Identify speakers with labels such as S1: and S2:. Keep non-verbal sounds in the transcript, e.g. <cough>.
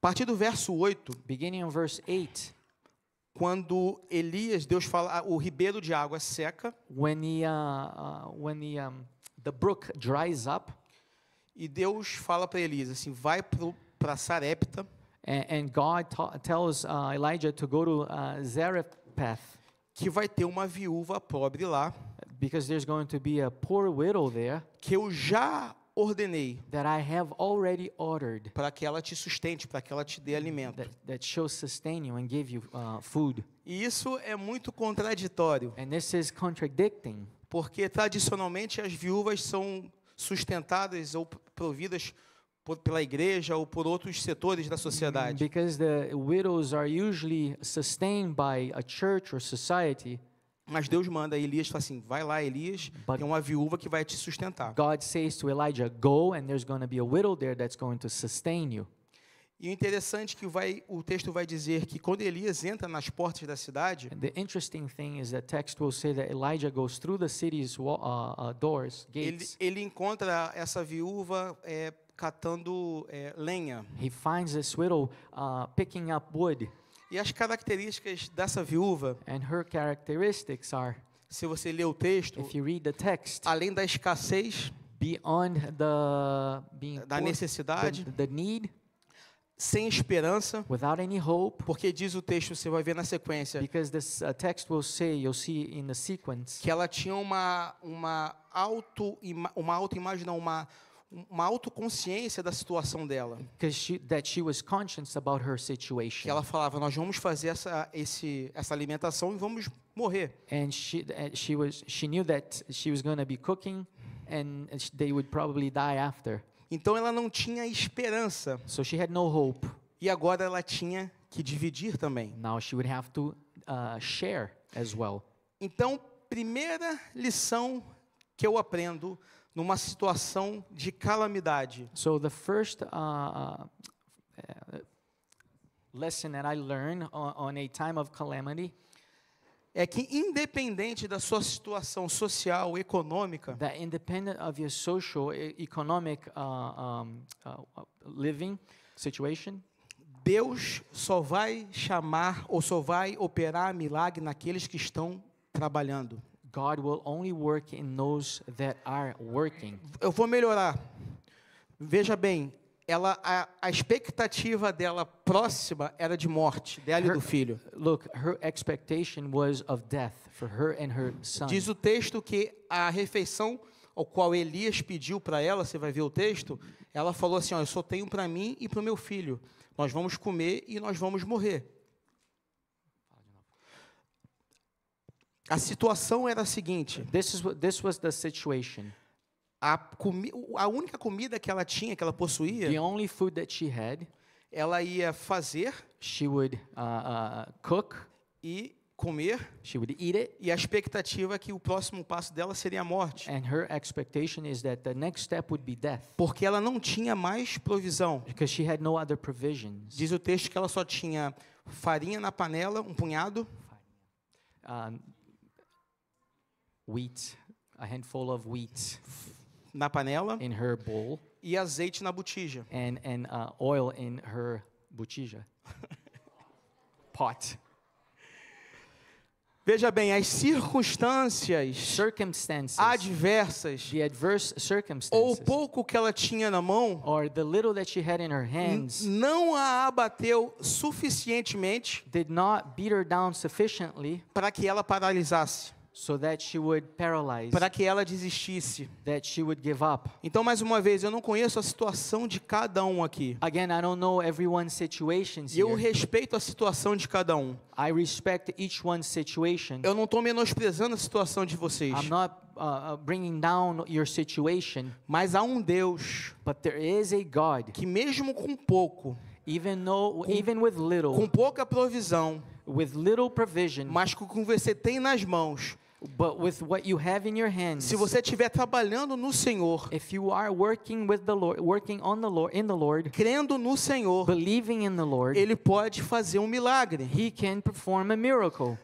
S1: A partir do verso 8, beginning verse 8, quando Elias, Deus fala, o ribeiro de água seca, when the, uh, uh, when um, the brook dries up, e Deus fala para Elias assim, vai para Sarepta. And, and God tells uh, Elijah to go to uh, Zarephath. Que vai ter uma viúva pobre lá. Because there's going to be a poor widow there. Que eu já ordenei that I have already ordered para que ela te sustente, para que ela te dê alimento. That, that shall sustain you and give you uh, food. E isso é muito contraditório. And this is contradicting. Porque tradicionalmente as viúvas são sustentadas ou providas por, pela igreja ou por outros setores da sociedade. Because the widows are usually sustained by a church or society. Mas Deus manda Elias fala assim: vai lá, Elias, But tem uma viúva que vai te sustentar. God says to Elijah, go and there's going to be a widow there that's going to sustain you. E o interessante é que vai, o texto vai dizer que quando Elias entra nas portas da cidade, And the interesting thing is that text will say that Elijah goes through the city's uh, uh, doors, gates. Ele, ele encontra essa viúva é, catando é, lenha. He finds this widow uh, picking up wood. E as características dessa viúva. And her characteristics are. Se você ler o texto, if you read the text, além da escassez, beyond the being da necessidade, the, the need, sem esperança, without any hope, porque diz o texto, você vai ver na sequência, because this uh, text will say, you'll see in the sequence, que ela tinha uma uma auto uma auto não, uma uma autoconsciência da situação dela. She, that she was conscious about her situation. Que ela falava, nós vamos fazer essa esse essa alimentação e vamos morrer. And she she was she knew that she was going to be cooking and they would probably die after. Então ela não tinha esperança. So she had no hope. E agora ela tinha que dividir também. Now she would have to uh, share as well. Então primeira lição que eu aprendo numa situação de calamidade. So the first uh, uh, uh lesson that I learned on, on a time of calamity é que independente da sua situação social econômica, that independent of your social economic uh, um, uh, living situation, Deus só vai chamar ou só vai operar milagre naqueles que estão trabalhando. God will only work in those that are working. Eu vou melhorar. Veja bem, ela a, a expectativa dela próxima era de morte dela her, e do filho. Look, her expectation was of death for her and her son. Diz o texto que a refeição ao qual Elias pediu para ela, você vai ver o texto, ela falou assim: ó, eu só tenho para mim e para o meu filho. Nós vamos comer e nós vamos morrer. A situação era a seguinte. This is this was the situation. A, comi, a única comida que ela tinha, que ela possuía, The only food that she had, ela ia fazer, she would uh, uh, cook, e comer. She would eat it. E a expectativa é que o próximo passo dela seria a morte. And her expectation is that the next step would be death. Porque ela não tinha mais provisão. Because she had no other provisions. Diz o texto que ela só tinha farinha na panela, um punhado. Um, wheat, a handful of wheat na panela in her bowl e azeite na botija. And, and uh, oil in her botija. <laughs> Pot. Veja bem, as circunstâncias adversas ou pouco que ela tinha na mão hands, não a abateu suficientemente para que ela paralisasse so that she would paralyze, para que ela desistisse. That she would give up. Então mais uma vez, eu não conheço a situação de cada um aqui. Again, I don't know everyone's situations e eu here. respeito a situação de cada um. I respect each one's situation. Eu não estou menosprezando a situação de vocês. I'm not uh, uh, bringing down your situation. Mas há um Deus, but there is a God, que mesmo com pouco, even though, com, even with little, com pouca provisão, with little provision, mas com o que você tem nas mãos, But with what you have in your hands, se você estiver trabalhando no Senhor, if you are working with the Lord, working on the Lord, in the Lord, crendo no Senhor, believing in the Lord, ele pode fazer um milagre. He can perform a miracle.